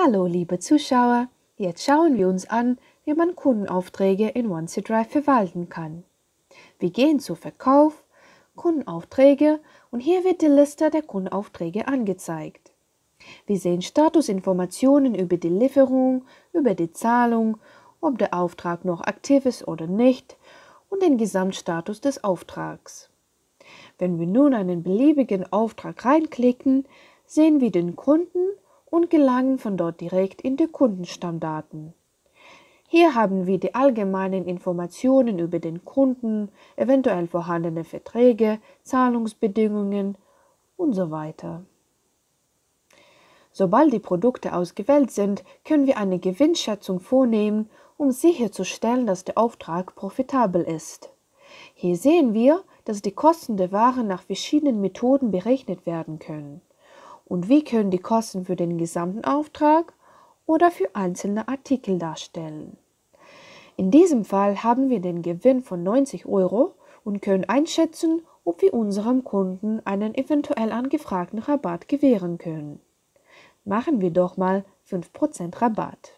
Hallo liebe Zuschauer, jetzt schauen wir uns an, wie man Kundenaufträge in OneSitDrive verwalten kann. Wir gehen zu Verkauf, Kundenaufträge und hier wird die Liste der Kundenaufträge angezeigt. Wir sehen Statusinformationen über die Lieferung, über die Zahlung, ob der Auftrag noch aktiv ist oder nicht und den Gesamtstatus des Auftrags. Wenn wir nun einen beliebigen Auftrag reinklicken, sehen wir den Kunden und gelangen von dort direkt in die Kundenstammdaten. Hier haben wir die allgemeinen Informationen über den Kunden, eventuell vorhandene Verträge, Zahlungsbedingungen und so weiter. Sobald die Produkte ausgewählt sind, können wir eine Gewinnschätzung vornehmen, um sicherzustellen, dass der Auftrag profitabel ist. Hier sehen wir, dass die Kosten der Waren nach verschiedenen Methoden berechnet werden können und wie können die Kosten für den gesamten Auftrag oder für einzelne Artikel darstellen. In diesem Fall haben wir den Gewinn von 90 Euro und können einschätzen, ob wir unserem Kunden einen eventuell angefragten Rabatt gewähren können. Machen wir doch mal 5% Rabatt.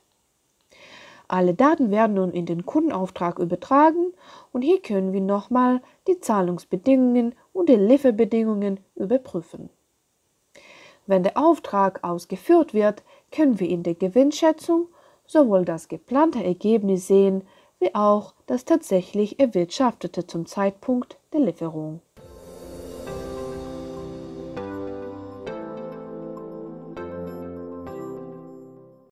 Alle Daten werden nun in den Kundenauftrag übertragen und hier können wir nochmal die Zahlungsbedingungen und die Lieferbedingungen überprüfen. Wenn der Auftrag ausgeführt wird, können wir in der Gewinnschätzung sowohl das geplante Ergebnis sehen wie auch das tatsächlich erwirtschaftete zum Zeitpunkt der Lieferung.